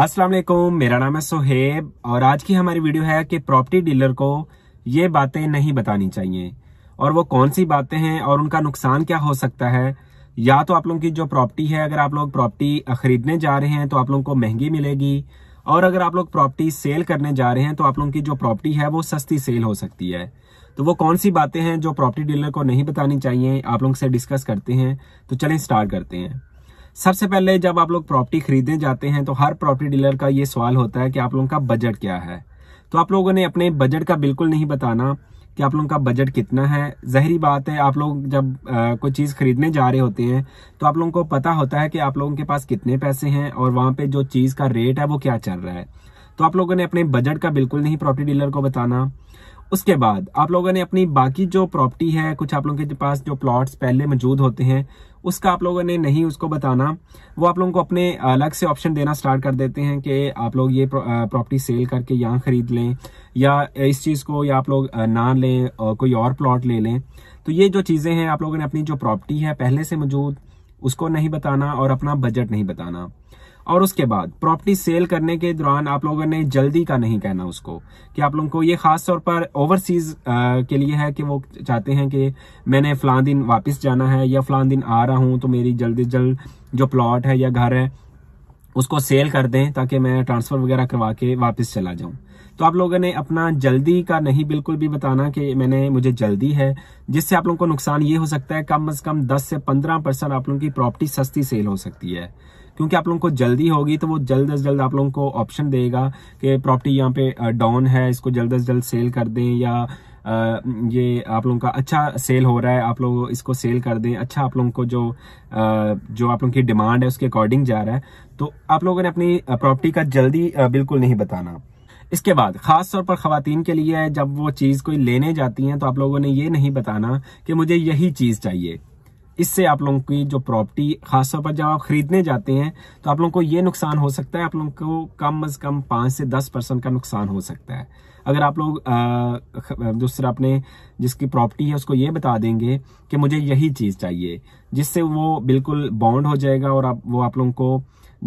अस्सलाम वालेकुम मेरा नाम है सोहेब और आज की हमारी वीडियो है कि प्रॉपर्टी डीलर को ये बातें नहीं बतानी चाहिए और वो कौन सी बातें हैं और उनका नुकसान क्या हो सकता है या तो आप लोगों की जो प्रॉपर्टी है अगर आप लोग प्रॉपर्टी खरीदने जा रहे हैं तो आप लोगों को महंगी मिलेगी और अगर आप लोग प्रॉपर्टी सेल करने जा रहे हैं तो आप लोगों की जो प्रॉपर्टी है वो सस्ती सेल हो सकती है तो वो कौन सी बातें हैं जो प्रॉपर्टी डीलर को नहीं बतानी चाहिए आप लोग से डिस्कस करते हैं तो चलें स्टार्ट करते हैं सबसे पहले जब आप लोग प्रॉपर्टी खरीदने जाते हैं तो हर प्रॉपर्टी डीलर का ये सवाल होता है कि आप लोगों का बजट क्या है तो आप लोगों ने अपने बजट का बिल्कुल नहीं बताना कि आप लोगों का बजट कितना है जहरी बात है आप लोग जब कोई चीज़ खरीदने जा रहे होते हैं तो आप लोगों को पता होता है कि आप लोगों के पास कितने पैसे हैं और वहाँ पर जो चीज़ का रेट है वो क्या चल रहा है तो आप लोगों ने अपने बजट का बिल्कुल नहीं प्रॉपर्टी डीलर को बताना उसके बाद आप लोगों ने अपनी बाकी जो प्रॉपर्टी है कुछ आप लोगों के पास जो प्लॉट्स पहले मौजूद होते हैं उसका आप लोगों ने नहीं उसको बताना वो आप लोगों को अपने अलग से ऑप्शन देना स्टार्ट कर देते हैं कि आप लोग ये प्रॉपर्टी सेल करके यहाँ ख़रीद लें या इस चीज़ को या आप लोग ना लें कोई और प्लॉट ले लें तो ये जो चीज़ें हैं आप लोगों ने अपनी जो प्रॉपर्टी है पहले से मौजूद उसको नहीं बताना और अपना बजट नहीं बताना और उसके बाद प्रॉपर्टी सेल करने के दौरान आप लोगों ने जल्दी का नहीं कहना उसको कि आप लोगों को ये खास तौर पर ओवरसीज के लिए है कि वो चाहते हैं कि मैंने फलां दिन वापस जाना है या फलां दिन आ रहा हूं तो मेरी जल्दी जल्द जो प्लॉट है या घर है उसको सेल कर दें ताकि मैं ट्रांसफ़र वगैरह करवा के वापस चला जाऊं तो आप लोगों ने अपना जल्दी का नहीं बिल्कुल भी बताना कि मैंने मुझे जल्दी है जिससे आप लोगों को नुकसान ये हो सकता है कम अज़ कम 10 से 15 परसेंट आप लोगों की प्रॉपर्टी सस्ती सेल हो सकती है क्योंकि आप लोगों को जल्दी होगी तो वो जल्द अज जल्द आप लोगों को ऑप्शन देगा कि प्रॉपर्टी यहाँ पे डाउन है इसको जल्द अज जल्द सेल कर दें या ये आप लोगों का अच्छा सेल हो रहा है आप लोग इसको सेल कर दें अच्छा आप लोगों को जो जो आप लोगों की डिमांड है उसके अकॉर्डिंग जा रहा है तो आप लोगों ने अपनी प्रॉपर्टी का जल्दी बिल्कुल नहीं बताना इसके बाद खास तौर पर खातन के लिए जब वो चीज़ कोई लेने जाती हैं तो आप लोगों ने ये नहीं बताना कि मुझे यही चीज़ चाहिए इससे आप लोगों की जो प्रॉपर्टी खासतौर पर जब आप खरीदने जाते हैं तो आप लोगों को ये नुकसान हो सकता है आप लोगों को कम अज कम पांच से दस परसेंट का नुकसान हो सकता है अगर आप लोग दूसरा अपने जिसकी प्रॉपर्टी है उसको ये बता देंगे कि मुझे यही चीज़ चाहिए जिससे वो बिल्कुल बॉन्ड हो जाएगा और आप वो आप लोगों को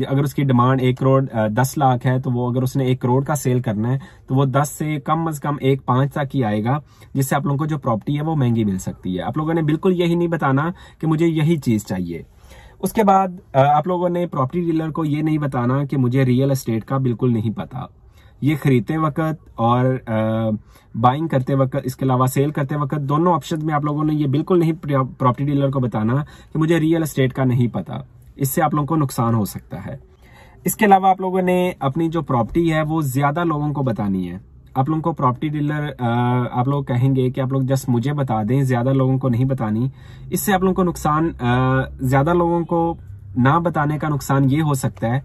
अगर उसकी डिमांड एक करोड़ दस लाख है तो वो अगर उसने एक करोड़ का सेल करना है तो वो दस से कम अज कम एक पांच तक ही आएगा जिससे आप लोगों को जो प्रॉपर्टी है वो महंगी मिल सकती है आप लोगों ने बिल्कुल यही नहीं बताना कि मुझे यही चीज़ चाहिए उसके बाद आप लोगों ने प्रॉपर्टी डीलर को ये नहीं बताना कि मुझे रियल एस्टेट का बिल्कुल नहीं पता ये खरीदते वक्त और बाइंग करते वक्त इसके अलावा सेल करते वक्त दोनों ऑप्शन में आप लोगों ने ये बिल्कुल नहीं प्रॉपर्टी डीलर को बताना कि मुझे रियल एस्टेट का नहीं पता इससे आप लोगों को नुकसान हो सकता है इसके अलावा आप लोगों ने अपनी जो प्रॉपर्टी है वो ज़्यादा लोगों को बतानी है आप लोगों को प्रॉपर्टी डीलर आप लोग कहेंगे कि आप लोग जस्ट मुझे बता दें ज़्यादा लोगों को नहीं बतानी इससे आप लोगों को नुकसान ज़्यादा लोगों को ना बताने का नुकसान ये हो सकता है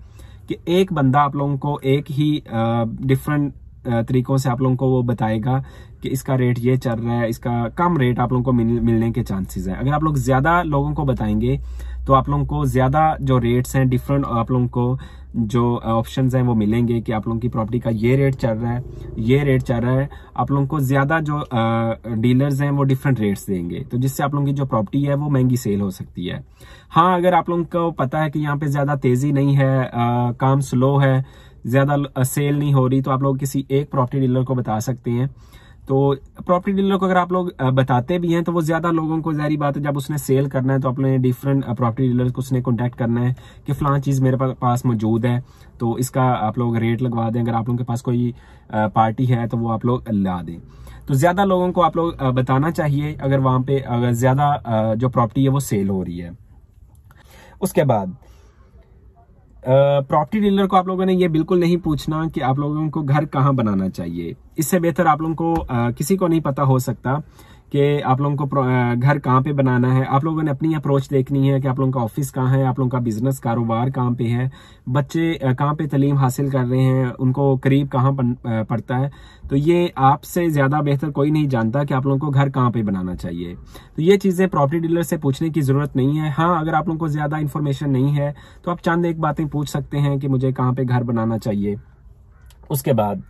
कि एक बंदा आप लोगों को एक ही डिफरेंट तरीकों से आप लोगों को वो बताएगा कि इसका रेट ये चल रहा है इसका कम रेट आप लोगों को मिल, मिलने के चांसेस हैं अगर आप लोग ज़्यादा लोगों को बताएंगे तो आप लोगों को ज़्यादा जो रेट्स हैं डिफरेंट आप लोगों को जो ऑप्शंस हैं वो मिलेंगे कि आप लोगों की प्रॉपर्टी का ये रेट चल रहा है ये रेट चल रहा है आप लोगों को ज़्यादा जो डीलर्स हैं वो डिफरेंट रेट्स देंगे तो जिससे आप लोगों की जो प्रॉपर्टी है वो महंगी सेल हो सकती है हाँ अगर आप लोगों को पता है कि यहाँ पे ज़्यादा तेज़ी नहीं है आ, काम स्लो है ज़्यादा सेल नहीं हो रही तो आप लोग किसी एक प्रॉपर्टी डीलर को बता सकते हैं तो प्रॉपर्टी डीलर को अगर आप लोग बताते भी हैं तो वो ज़्यादा लोगों को जहरी बात है जब उसने सेल करना है तो अपने डिफरेंट प्रॉपर्टी डीलर को उसने कॉन्टैक्ट करना है कि फलां चीज़ मेरे पास मौजूद है तो इसका आप लोग रेट लगवा दें अगर आप लोगों के पास कोई पार्टी है तो वो आप लोग ला दें तो ज़्यादा लोगों को आप लोग बताना चाहिए अगर वहाँ अगर ज़्यादा जो प्रॉपर्टी है वो सेल हो रही है उसके बाद प्रॉपर्टी डीलर को आप लोगों ने ये बिल्कुल नहीं पूछना कि आप लोगों को घर कहाँ बनाना चाहिए इससे बेहतर आप लोगों को आ, किसी को नहीं पता हो सकता कि आप लोगों को घर कहाँ पे बनाना है आप लोगों ने अपनी अप्रोच देखनी है कि आप लोगों का ऑफिस कहाँ है आप लोगों का बिजनेस कारोबार कहाँ पे है बच्चे कहाँ पे तलीम हासिल कर रहे हैं उनको करीब कहाँ पड़ता है तो ये आपसे ज़्यादा बेहतर कोई नहीं जानता कि आप लोगों को घर कहाँ पे बनाना चाहिए तो ये चीज़ें प्रॉपर्टी डीलर से पूछने की ज़रूरत नहीं है हाँ अगर आप लोगों को ज़्यादा इन्फॉर्मेशन नहीं है तो आप चंद एक बातें पूछ सकते हैं कि मुझे कहाँ पे घर बनाना चाहिए उसके बाद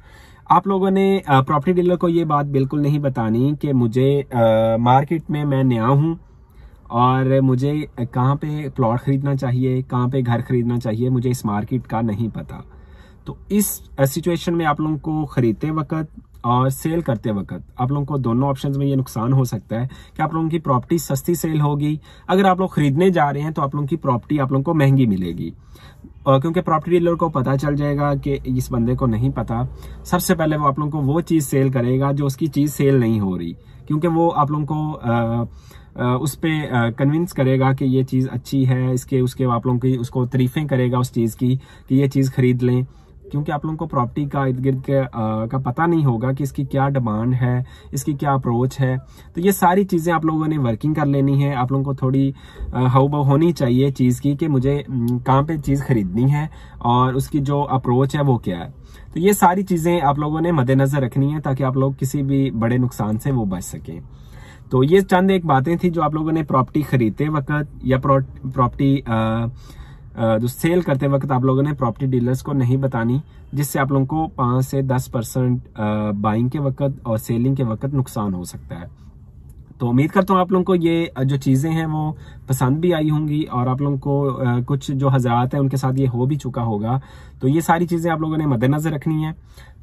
आप लोगों ने प्रॉपर्टी डीलर को ये बात बिल्कुल नहीं बतानी कि मुझे मार्केट में मैं नया हूँ और मुझे कहाँ पे प्लॉट खरीदना चाहिए कहाँ पे घर खरीदना चाहिए मुझे इस मार्केट का नहीं पता तो इस सिचुएशन में आप लोगों को खरीदते वक्त और सेल करते वक्त आप लोगों को दोनों ऑप्शंस में ये नुकसान हो सकता है कि आप लोगों की प्रॉपर्टी सस्ती सेल होगी अगर आप लोग खरीदने जा रहे हैं तो आप लोगों की प्रॉपर्टी आप लोगों को महंगी मिलेगी क्योंकि प्रॉपर्टी डीलर को पता चल जाएगा कि इस बंदे को नहीं पता सबसे पहले वो आप लोगों को वो चीज़ सेल करेगा जो उसकी चीज़ सेल नहीं हो रही क्योंकि वो आप लोगों को आ, उस पर कन्विंस करेगा कि ये चीज़ अच्छी है इसके उसके आप लोगों की उसको तरीफें करेगा उस चीज़ की कि ये चीज़ खरीद लें क्योंकि आप लोगों को प्रॉपर्टी का इर्द गिर्द का पता नहीं होगा कि इसकी क्या डिमांड है इसकी क्या अप्रोच है तो ये सारी चीज़ें आप लोगों ने वर्किंग कर लेनी है आप लोगों को थोड़ी हव बव होनी चाहिए चीज़ की कि मुझे कहाँ पे चीज़ खरीदनी है और उसकी जो अप्रोच है वो क्या है तो ये सारी चीज़ें आप लोगों ने मद्देनज़र रखनी है ताकि आप लोग किसी भी बड़े नुकसान से वो बच सकें तो ये चंद एक बातें थी जो आप लोगों ने प्रॉपर्टी खरीदते वक्त या प्रॉपर्टी जो सेल करते वक्त आप लोगों ने प्रॉपर्टी डीलर्स को नहीं बतानी जिससे आप लोगों को पांच से दस परसेंट बाइंग के वक्त और सेलिंग के वक्त नुकसान हो सकता है तो उम्मीद करता हूँ आप लोगों को ये जो चीज़ें हैं वो पसंद भी आई होंगी और आप लोगों को कुछ जो हजरात हैं उनके साथ ये हो भी चुका होगा तो ये सारी चीज़ें आप लोगों ने मद्देनज़र रखनी है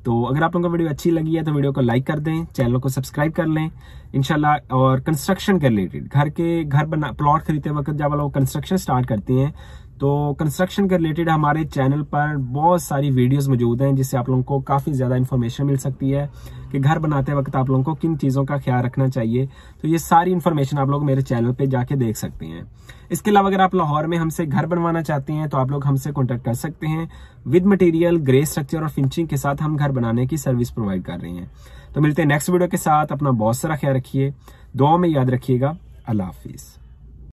तो अगर आप लोगों को वीडियो अच्छी लगी है तो वीडियो को लाइक कर दें चैनल को सब्सक्राइब कर लें इनशाला और कंस्ट्रक्शन के रिलेटेड घर के घर बना प्लॉट खरीदते वक्त जब आप लोग कंस्ट्रक्शन स्टार्ट करते हैं तो कंस्ट्रक्शन के रिलेटेड हमारे चैनल पर बहुत सारी वीडियोस मौजूद हैं जिससे आप लोगों को काफ़ी ज़्यादा इन्फॉर्मेशन मिल सकती है कि घर बनाते वक्त आप लोगों को किन चीज़ों का ख्याल रखना चाहिए तो ये सारी इन्फॉर्मेशन आप लोग मेरे चैनल पर जाके देख सकते हैं इसके अलावा अगर आप लाहौर में हमसे घर बनवाना चाहते हैं तो आप लोग हमसे कॉन्टैक्ट कर सकते हैं विद मटेरियल ग्रे स्ट्रक्चर और फिनिशिंग के साथ हम घर बनाने की सर्विस प्रोवाइड कर रहे हैं तो मिलते हैं नेक्स्ट वीडियो के साथ अपना बहुत सारा ख्याल रखिए दुआ में याद रखिएगा अल्लाह हाफिज़